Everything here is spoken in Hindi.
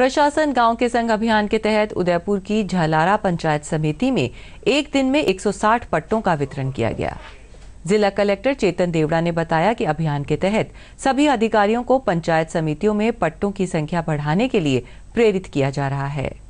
प्रशासन गांव के संग अभियान के तहत उदयपुर की झलारा पंचायत समिति में एक दिन में 160 पट्टों का वितरण किया गया जिला कलेक्टर चेतन देवड़ा ने बताया कि अभियान के तहत सभी अधिकारियों को पंचायत समितियों में पट्टों की संख्या बढ़ाने के लिए प्रेरित किया जा रहा है